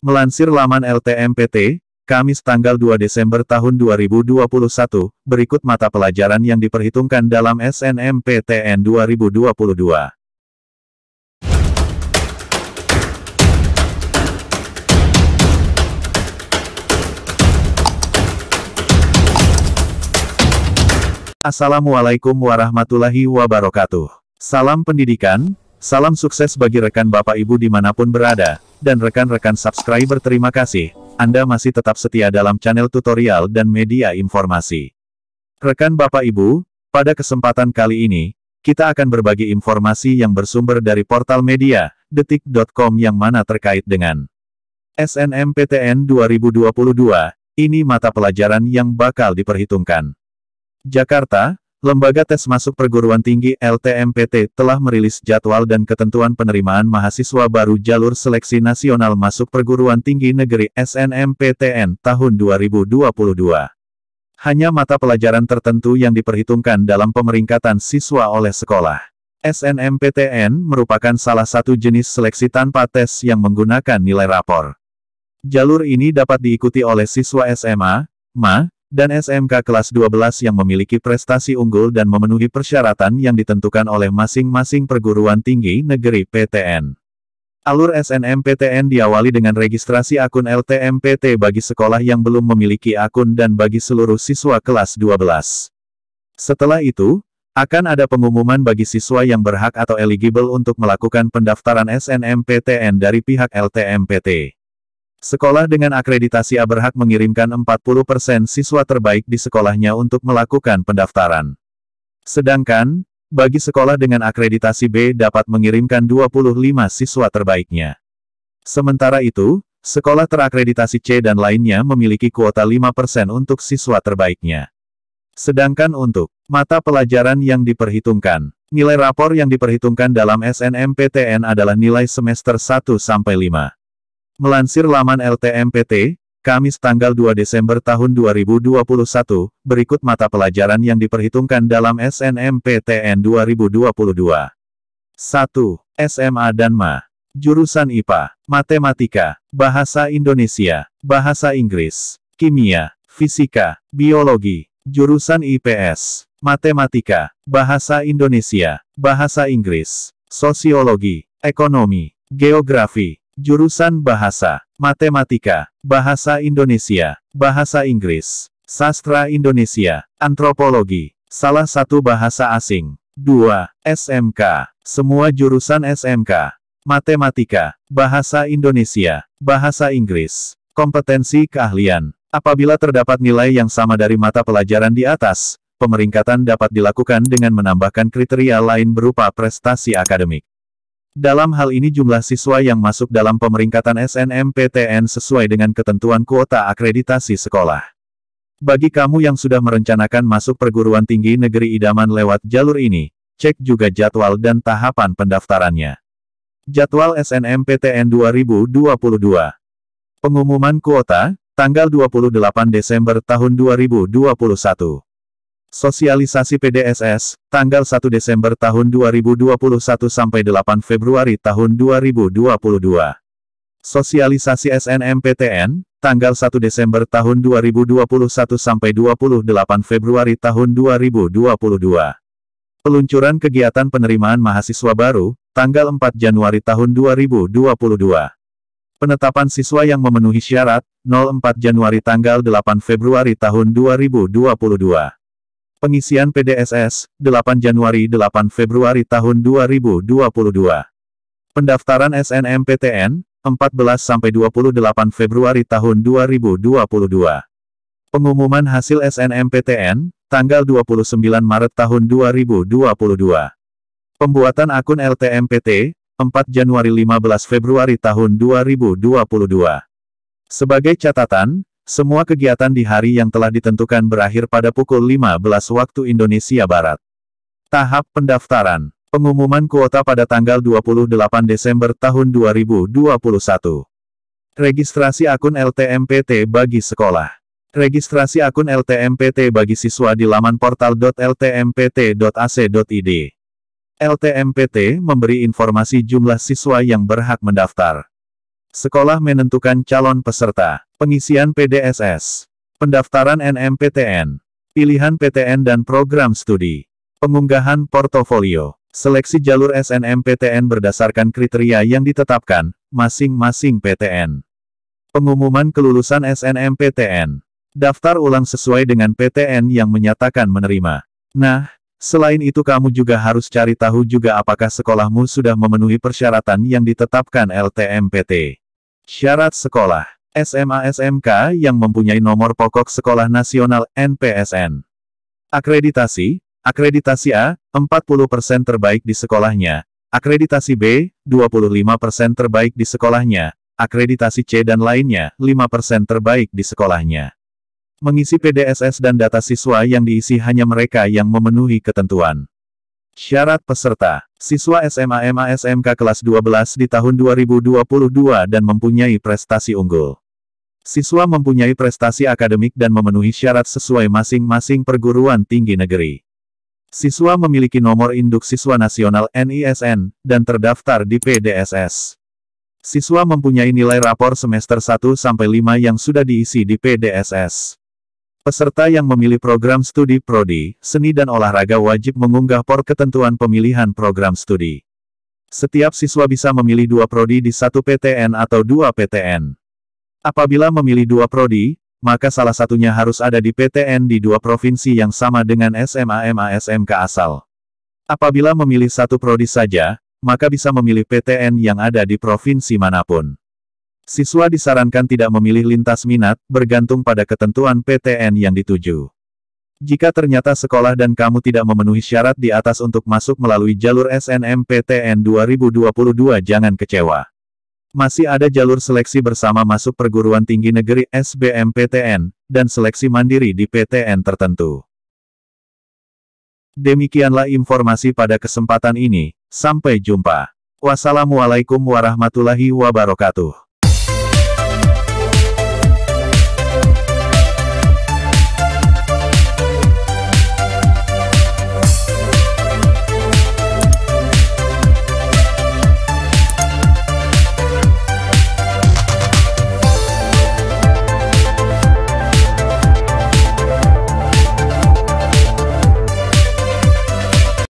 Melansir laman LTMPT, Kamis tanggal 2 Desember tahun 2021, berikut mata pelajaran yang diperhitungkan dalam SNMPTN 2022. Assalamualaikum warahmatullahi wabarakatuh. Salam pendidikan, salam sukses bagi rekan Bapak Ibu dimanapun berada dan rekan-rekan subscriber terima kasih, Anda masih tetap setia dalam channel tutorial dan media informasi. Rekan Bapak Ibu, pada kesempatan kali ini, kita akan berbagi informasi yang bersumber dari portal media, detik.com yang mana terkait dengan SNMPTN 2022, ini mata pelajaran yang bakal diperhitungkan. Jakarta, Lembaga Tes Masuk Perguruan Tinggi LTMPT telah merilis jadwal dan ketentuan penerimaan mahasiswa baru jalur seleksi nasional masuk perguruan tinggi negeri SNMPTN tahun 2022. Hanya mata pelajaran tertentu yang diperhitungkan dalam pemeringkatan siswa oleh sekolah. SNMPTN merupakan salah satu jenis seleksi tanpa tes yang menggunakan nilai rapor. Jalur ini dapat diikuti oleh siswa SMA, MA, dan SMK kelas 12 yang memiliki prestasi unggul dan memenuhi persyaratan yang ditentukan oleh masing-masing perguruan tinggi negeri PTN. Alur SNMPTN diawali dengan registrasi akun LTMPT bagi sekolah yang belum memiliki akun dan bagi seluruh siswa kelas 12. Setelah itu, akan ada pengumuman bagi siswa yang berhak atau eligible untuk melakukan pendaftaran SNMPTN dari pihak LTMPT. Sekolah dengan akreditasi A berhak mengirimkan 40% siswa terbaik di sekolahnya untuk melakukan pendaftaran. Sedangkan, bagi sekolah dengan akreditasi B dapat mengirimkan 25 siswa terbaiknya. Sementara itu, sekolah terakreditasi C dan lainnya memiliki kuota 5% untuk siswa terbaiknya. Sedangkan untuk mata pelajaran yang diperhitungkan, nilai rapor yang diperhitungkan dalam SNMPTN adalah nilai semester 1 sampai 5. Melansir laman LTMPT, Kamis tanggal 2 Desember tahun 2021, berikut mata pelajaran yang diperhitungkan dalam SNMPTN 2022. 1. SMA dan MA. Jurusan IPA, Matematika, Bahasa Indonesia, Bahasa Inggris, Kimia, Fisika, Biologi, Jurusan IPS, Matematika, Bahasa Indonesia, Bahasa Inggris, Sosiologi, Ekonomi, Geografi, Jurusan Bahasa, Matematika, Bahasa Indonesia, Bahasa Inggris, Sastra Indonesia, Antropologi, salah satu bahasa asing. 2. SMK, semua jurusan SMK, Matematika, Bahasa Indonesia, Bahasa Inggris, Kompetensi Keahlian. Apabila terdapat nilai yang sama dari mata pelajaran di atas, pemeringkatan dapat dilakukan dengan menambahkan kriteria lain berupa prestasi akademik. Dalam hal ini jumlah siswa yang masuk dalam pemeringkatan SNMPTN sesuai dengan ketentuan kuota akreditasi sekolah. Bagi kamu yang sudah merencanakan masuk perguruan tinggi negeri idaman lewat jalur ini, cek juga jadwal dan tahapan pendaftarannya. Jadwal SNMPTN 2022 Pengumuman kuota, tanggal 28 Desember tahun 2021 Sosialisasi PDSS, tanggal 1 Desember tahun 2021 sampai 8 Februari tahun 2022. Sosialisasi SNMPTN, tanggal 1 Desember tahun 2021 sampai 28 Februari tahun 2022. Peluncuran kegiatan penerimaan mahasiswa baru, tanggal 4 Januari tahun 2022. Penetapan siswa yang memenuhi syarat, 04 Januari tanggal 8 Februari tahun 2022. Pengisian PDSS, 8 Januari 8 Februari tahun 2022. Pendaftaran SNMPTN, 14-28 Februari tahun 2022. Pengumuman hasil SNMPTN, tanggal 29 Maret tahun 2022. Pembuatan akun LTMPT, 4 Januari 15 Februari tahun 2022. Sebagai catatan, semua kegiatan di hari yang telah ditentukan berakhir pada pukul 15 waktu Indonesia Barat. Tahap pendaftaran. Pengumuman kuota pada tanggal 28 Desember tahun 2021. Registrasi akun LTMPT bagi sekolah. Registrasi akun LTMPT bagi siswa di laman portal.ltmpt.ac.id. LTMPT memberi informasi jumlah siswa yang berhak mendaftar. Sekolah menentukan calon peserta. Pengisian PDSS. Pendaftaran NMPTN. Pilihan PTN dan program studi. Pengunggahan portofolio. Seleksi jalur SNMPTN berdasarkan kriteria yang ditetapkan, masing-masing PTN. Pengumuman kelulusan SNMPTN. Daftar ulang sesuai dengan PTN yang menyatakan menerima. Nah, Selain itu kamu juga harus cari tahu juga apakah sekolahmu sudah memenuhi persyaratan yang ditetapkan LTMPT. Syarat sekolah SMA SMK yang mempunyai nomor pokok sekolah nasional NPSN. Akreditasi, akreditasi A, 40% terbaik di sekolahnya. Akreditasi B, 25% terbaik di sekolahnya. Akreditasi C dan lainnya, 5% terbaik di sekolahnya. Mengisi PDSS dan data siswa yang diisi hanya mereka yang memenuhi ketentuan. Syarat peserta, siswa SMA MA SMK kelas 12 di tahun 2022 dan mempunyai prestasi unggul. Siswa mempunyai prestasi akademik dan memenuhi syarat sesuai masing-masing perguruan tinggi negeri. Siswa memiliki nomor induk siswa nasional NISN, dan terdaftar di PDSS. Siswa mempunyai nilai rapor semester 1-5 yang sudah diisi di PDSS. Peserta yang memilih program studi prodi, seni dan olahraga wajib mengunggah por ketentuan pemilihan program studi. Setiap siswa bisa memilih dua prodi di satu PTN atau dua PTN. Apabila memilih dua prodi, maka salah satunya harus ada di PTN di dua provinsi yang sama dengan SMA-MA SMK asal. Apabila memilih satu prodi saja, maka bisa memilih PTN yang ada di provinsi manapun. Siswa disarankan tidak memilih lintas minat, bergantung pada ketentuan PTN yang dituju. Jika ternyata sekolah dan kamu tidak memenuhi syarat di atas untuk masuk melalui jalur SNMPTN 2022 jangan kecewa. Masih ada jalur seleksi bersama masuk perguruan tinggi negeri SBMPTN, dan seleksi mandiri di PTN tertentu. Demikianlah informasi pada kesempatan ini, sampai jumpa. Wassalamualaikum warahmatullahi wabarakatuh.